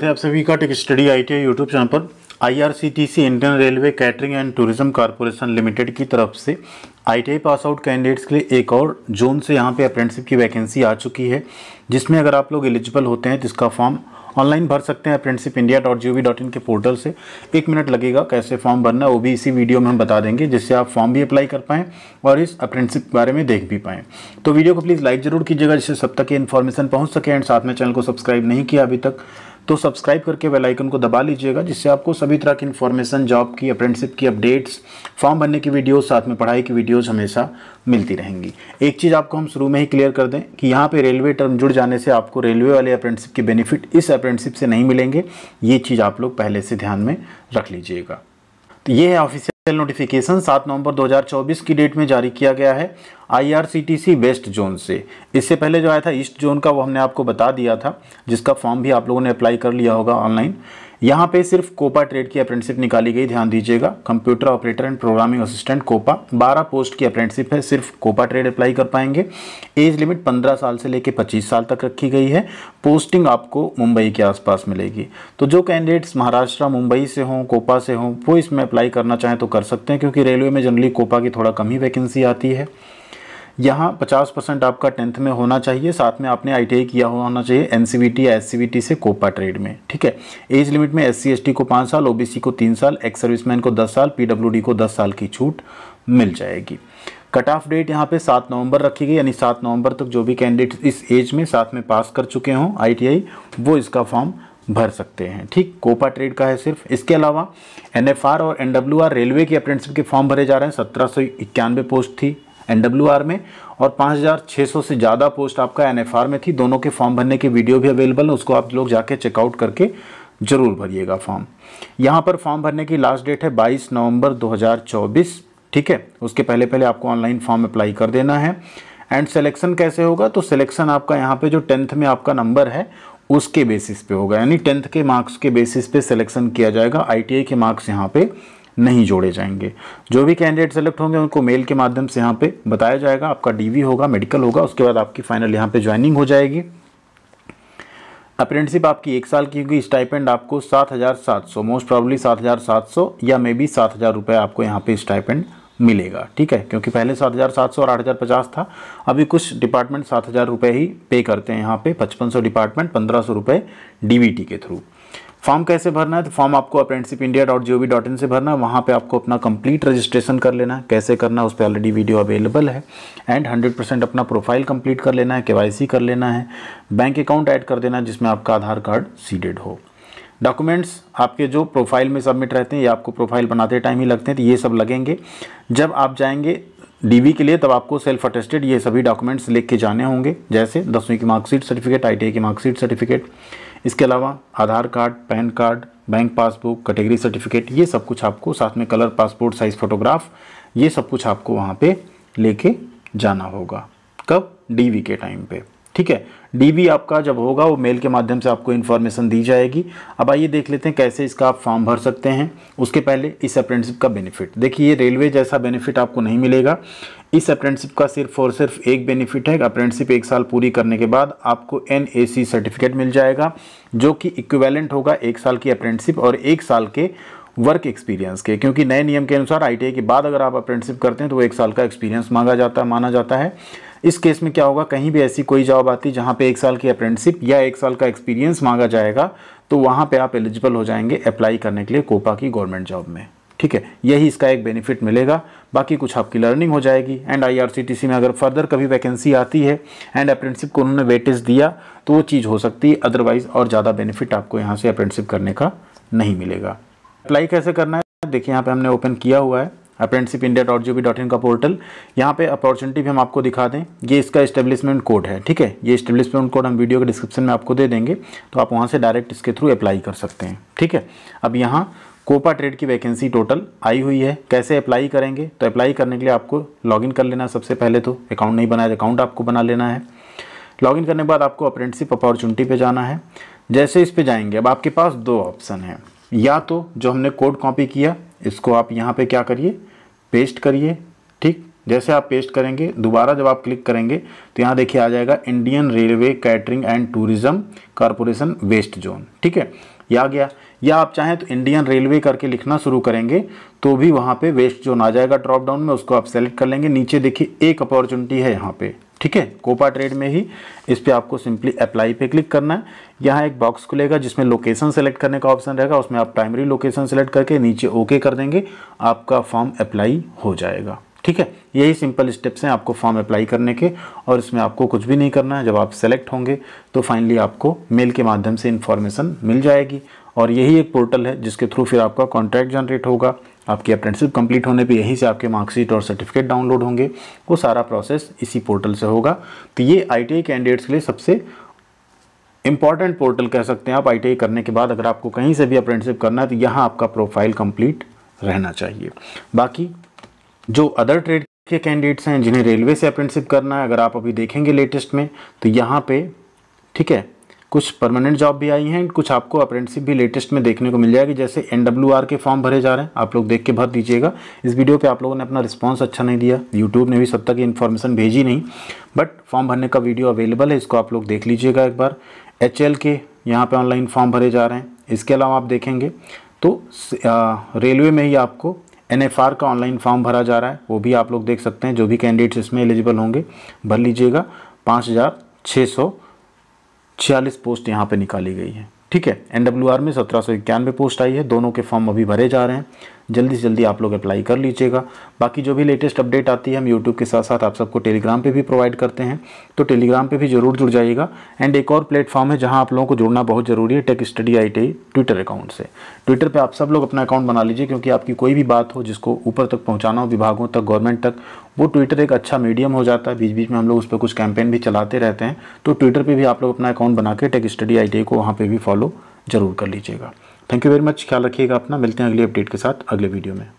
तो आप सभी का tech study I T YouTube channel पर IRCTC Indian railway catering and tourism corporation limited की तरफ से आईटीआई पास आउट कैंडिडेट्स के लिए एक और जोन से यहाँ पे अप्रेंटिसिप की वैकेंसी आ चुकी है जिसमें अगर आप लोग एलिजिबल होते हैं तो इसका फॉर्म ऑनलाइन भर सकते हैं apprenticeship India dot G O V dot in के पोर्टल से एक मिनट लगेगा कैसे फॉर्म भरना वो भी इसी वीडियो में हम बता देंगे जिससे आप फॉर्म भी अप्लाई कर पाएँ और इस अप्रेंटिसिप के बारे में देख भी पाएँ तो वीडियो को प्लीज़ लाइक ज़रूर कीजिएगा जिससे सब तक ये इन्फॉर्मेशन पहुँच सके एंड साथ में चैनल को सब्सक्राइब नहीं किया अभी तक तो सब्सक्राइब करके बेल आइकन को दबा लीजिएगा जिससे आपको सभी तरह की इन्फॉर्मेशन जॉब की अप्रेंटिसिप की अपडेट्स फॉर्म भरने की वीडियोस साथ में पढ़ाई की वीडियोस हमेशा मिलती रहेंगी एक चीज़ आपको हम शुरू में ही क्लियर कर दें कि यहाँ पे रेलवे टर्म जुड़ जाने से आपको रेलवे वाले अप्रेंटिसिप के बेनिफिट इस अप्रेंटिसिप से नहीं मिलेंगे ये चीज़ आप लोग पहले से ध्यान में रख लीजिएगा तो ये है ऑफिसियल नोटिफिकेशन सात नवंबर 2024 की डेट में जारी किया गया है आईआरसीटीसी वेस्ट जोन से इससे पहले जो आया था ईस्ट जोन का वो हमने आपको बता दिया था जिसका फॉर्म भी आप लोगों ने अप्लाई कर लिया होगा ऑनलाइन यहाँ पे सिर्फ कोपा ट्रेड की अप्रेंटिसिप निकाली गई ध्यान दीजिएगा computer operator and programming assistant COPA 12 post की अप्रेंटिसिप है सिर्फ कोपा ट्रेड अप्लाई कर पाएंगे एज लिमिट 15 साल से लेकर 25 साल तक रखी गई है पोस्टिंग आपको मुंबई के आसपास मिलेगी तो जो कैंडिडेट्स महाराष्ट्र मुंबई से हों कोपा से हों वो इसमें अप्लाई करना चाहें तो कर सकते हैं क्योंकि रेलवे में जनरली कोपा की थोड़ा कम ही वैकेंसी आती है यहाँ 50 परसेंट आपका टेंथ में होना चाहिए साथ में आपने आई किया हुआ होना चाहिए एन या एस से कोपा ट्रेड में ठीक है एज लिमिट में एस सी को पाँच साल ओ को तीन साल एक्स सर्विसमैन को दस साल पी को दस साल की छूट मिल जाएगी कट ऑफ डेट यहाँ पे सात नवंबर रखी गई यानी सात नवंबर तक जो भी कैंडिडेट इस एज में साथ में पास कर चुके हों आईटीआई वो इसका फॉर्म भर सकते हैं ठीक कोपा ट्रेड का है सिर्फ इसके अलावा एनएफआर और एनडब्ल्यूआर रेलवे के अप्रेंटिसशिप के फॉर्म भरे जा रहे हैं सत्रह सौ इक्यानवे पोस्ट थी एनडब्ल्यूआर में और 5600 से ज़्यादा पोस्ट आपका एनएफआर में थी दोनों के फॉर्म भरने की वीडियो भी अवेलेबल है उसको आप लोग जाके चेकआउट करके ज़रूर भरिएगा फॉर्म यहाँ पर फॉर्म भरने की लास्ट डेट है 22 नवंबर 2024 ठीक है उसके पहले पहले आपको ऑनलाइन फॉर्म अप्लाई कर देना है एंड सिलेक्शन कैसे होगा तो सिलेक्शन आपका यहाँ पे जो टेंथ में आपका नंबर है उसके बेसिस पे होगा यानी टेंथ के मार्क्स के बेसिस पे सिलेक्शन किया जाएगा आईटीआई के मार्क्स यहाँ पे नहीं जोड़े जाएंगे जो भी कैंडिडेट सेलेक्ट होंगे उनको मेल के माध्यम से यहाँ पे बताया जाएगा आपका डीवी होगा मेडिकल होगा उसके बाद आपकी फाइनल यहाँ पे ज्वाइनिंग हो जाएगी अप्रेंटिसिप आपकी एक साल की होगी स्टाइपेंड आपको सात हज़ार सात सौ मोस्ट प्रॉब्ली सात हज़ार सात सौ या मे बी सात हज़ार रुपये आपको यहाँ पे स्टाइपेंड मिलेगा ठीक है क्योंकि पहले सात हज़ार सात सौ और आठ हज़ार पचास था अभी कुछ डिपार्टमेंट सात हज़ार रुपये ही पे करते हैं यहाँ पे पचपन सौ डिपार्टमेंट पंद्रह सौ रुपये डी के थ्रू फॉर्म कैसे भरना है तो फॉर्म आपको apprenticeship India dot G O V dot in से भरना है वहाँ पे आपको अपना कंप्लीट रजिस्ट्रेशन कर लेना है कैसे करना है उस पर ऑलरेडी वीडियो अवेलेबल है एंड 100 परसेंट अपना प्रोफाइल कंप्लीट कर लेना है के कर लेना है बैंक अकाउंट ऐड कर देना है जिसमें आपका आधार कार्ड सीडेड हो डॉक्यूमेंट्स आपके जो प्रोफाइल में सबमिट रहते हैं या आपको प्रोफाइल बनाते टाइम ही लगते हैं तो ये सब लगेंगे जब आप जाएंगे डीवी के लिए तब आपको सेल्फ अटेस्टेड ये सभी डॉक्यूमेंट्स लेके जाने होंगे जैसे दसवीं की मार्कशीट सर्टिफिकेट आईटीआई की मार्कशीट सर्टिफिकेट इसके अलावा Aadhaar card PAN card bank passbook category certificate ये सब कुछ आपको साथ में कलर पासपोर्ट साइज़ फ़ोटोग्राफ ये सब कुछ आपको वहाँ पर लेके जाना होगा कब डी के टाइम पर ठीक है डीबी आपका जब होगा वो मेल के माध्यम से आपको इन्फॉर्मेशन दी जाएगी अब आइए देख लेते हैं कैसे इसका आप फॉर्म भर सकते हैं उसके पहले इस अप्रेंटिसिप का बेनिफिट देखिए रेलवे जैसा बेनिफिट आपको नहीं मिलेगा इस अप्रेंटिसिप का सिर्फ और सिर्फ एक बेनिफिट है अप्रेंटिसिप एक साल पूरी करने के बाद आपको एन सर्टिफिकेट मिल जाएगा जो कि इक्वेलेंट होगा एक साल की अप्रेंटिसिप और एक साल के वर्क एक्सपीरियंस के क्योंकि नए नियम के अनुसार आई के बाद अगर आप अप्रेंटिसिप करते हैं तो वो एक साल का एक्सपीरियंस मांगा जाता माना जाता है इस केस में क्या होगा कहीं भी ऐसी कोई जॉब आती जहाँ पे एक साल की अप्रेंटिसिप या एक साल का एक्सपीरियंस मांगा जाएगा तो वहाँ पे आप एलिजिबल हो जाएंगे अप्लाई करने के लिए कोपा की गवर्नमेंट जॉब में ठीक है यही इसका एक बेनिफिट मिलेगा बाकी कुछ आपकी लर्निंग हो जाएगी एंड आई में अगर फर्दर कभी वैकेंसी आती है एंड अप्रेंटिसिप को उन्होंने वेटेज दिया तो वो चीज़ हो सकती है अदरवाइज़ और ज़्यादा बेनिफिट आपको यहाँ से अप्रेंटिसिप करने का नहीं मिलेगा अप्लाई कैसे करना है देखिए यहाँ पे हमने ओपन किया हुआ है apprenticeship India dot G dot in का पोर्टल यहाँ पे अपॉर्चुनिटी भी हम आपको दिखा दें ये इसका इस्टेब्लिशमेंट कोड है ठीक है ये इस्टेब्लिशमेंट कोड हम वीडियो के डिस्क्रिप्शन में आपको दे देंगे तो आप वहाँ से डायरेक्ट इसके थ्रू अप्लाई कर सकते हैं ठीक है अब यहाँ कोपा ट्रेड की वैकेंसी टोटल आई हुई है कैसे अप्लाई करेंगे तो अप्लाई करने के लिए आपको लॉगिन कर लेना सबसे पहले तो अकाउंट नहीं बनाया अकाउंट आपको बना लेना है लॉगिन करने के बाद आपको अप्रेंटिसिप अपॉर्चुनिटी पे जाना है जैसे इस पे जाएंगे अब आपके पास दो ऑप्शन हैं या तो जो हमने कोड कॉपी किया इसको आप यहाँ पे क्या करिए पेस्ट करिए ठीक जैसे आप पेस्ट करेंगे दोबारा जब आप क्लिक करेंगे तो यहाँ देखिए आ जाएगा Indian railway catering and tourism corporation west zone ठीक है या गया या आप चाहें तो इंडियन रेलवे करके लिखना शुरू करेंगे तो भी वहाँ पे वेस्ट जोन आ जाएगा ड्रॉप डाउन में उसको आप सेलेक्ट कर लेंगे नीचे देखिए एक अपॉर्चुनिटी है यहाँ पे ठीक है कोपा ट्रेड में ही इस पर आपको सिंपली अप्लाई पे क्लिक करना है यहाँ एक बॉक्स खुलेगा जिसमें लोकेशन सेलेक्ट करने का ऑप्शन रहेगा उसमें आप प्राइमरी लोकेशन सेलेक्ट करके नीचे ओके कर देंगे आपका फॉर्म अप्लाई हो जाएगा ठीक है यही सिंपल स्टेप्स हैं आपको फॉर्म अप्लाई करने के और इसमें आपको कुछ भी नहीं करना है जब आप सेलेक्ट होंगे तो फाइनली आपको मेल के माध्यम से इन्फॉर्मेशन मिल जाएगी और यही एक पोर्टल है जिसके थ्रू फिर आपका कॉन्ट्रैक्ट जनरेट होगा आपकी अप्रेंटिसिप कंप्लीट होने पे यहीं से आपके मार्कशीट और सर्टिफिकेट डाउनलोड होंगे वो सारा प्रोसेस इसी पोर्टल से होगा तो ये आई कैंडिडेट्स के लिए सबसे इंपॉर्टेंट पोर्टल कह सकते हैं आप आई करने के बाद अगर आपको कहीं से भी अप्रेंटिसिप करना है तो यहाँ आपका प्रोफाइल कम्प्लीट रहना चाहिए बाकी जो अदर ट्रेड के कैंडिडेट्स हैं जिन्हें रेलवे से अप्रेंटिसिप करना है अगर आप अभी देखेंगे लेटेस्ट में तो यहाँ पे ठीक है कुछ परमानेंट जॉब भी आई हैं कुछ आपको अप्रेंटिसिप भी लेटेस्ट में देखने को मिल जाएगी जैसे एन के फॉर्म भरे जा रहे हैं आप लोग देख के भर दीजिएगा इस वीडियो पे आप लोगों ने अपना रिस्पांस अच्छा नहीं दिया यूट्यूब ने भी सब तक इन्फॉर्मेशन भेजी नहीं बट फॉर्म भरने का वीडियो अवेलेबल है इसको आप लोग देख लीजिएगा एक बार एच के यहाँ पर ऑनलाइन फॉर्म भरे जा रहे हैं इसके अलावा आप देखेंगे तो रेलवे में ही आपको एन का ऑनलाइन फॉर्म भरा जा रहा है वो भी आप लोग देख सकते हैं जो भी कैंडिडेट्स इसमें एलिजिबल होंगे भर लीजिएगा पाँच हज़ार छः सौ छियालीस पोस्ट यहाँ पे निकाली गई है ठीक है एन में सत्रह पोस्ट आई है दोनों के फॉर्म अभी भरे जा रहे हैं जल्दी से जल्दी आप लोग अप्लाई कर लीजिएगा बाकी जो भी लेटेस्ट अपडेट आती है हम यूट्यूब के साथ साथ आप सबको टेलीग्राम पर भी प्रोवाइड करते हैं तो टेलीग्राम पर भी जरूर जुड़ जाइएगा एंड एक और प्लेटफॉर्म है जहाँ आप लोगों को जुड़ना बहुत ज़रूरी है tech study I Twitter account से ट्विटर पर आप सब लोग अपना अकाउंट बना लीजिए क्योंकि आपकी कोई भी बात हो जिसको ऊपर तक पहुँचाना हो विभागों तक गवर्नमेंट तक वो ट्विटर एक अच्छा मीडियम हो जाता है बीच बीच में हम लोग उस पर कुछ कैंपेन भी चलाते रहते हैं तो ट्विटर पर भी आप लोग अपना अकाउंट बना के टेक स्टडी आई को वहाँ पर भी फॉलो ज़रूर कर लीजिएगा थैंक यू वेरी मच ख्याल रखिएगा अपना मिलते हैं अगली अपडेट के साथ अगले वीडियो में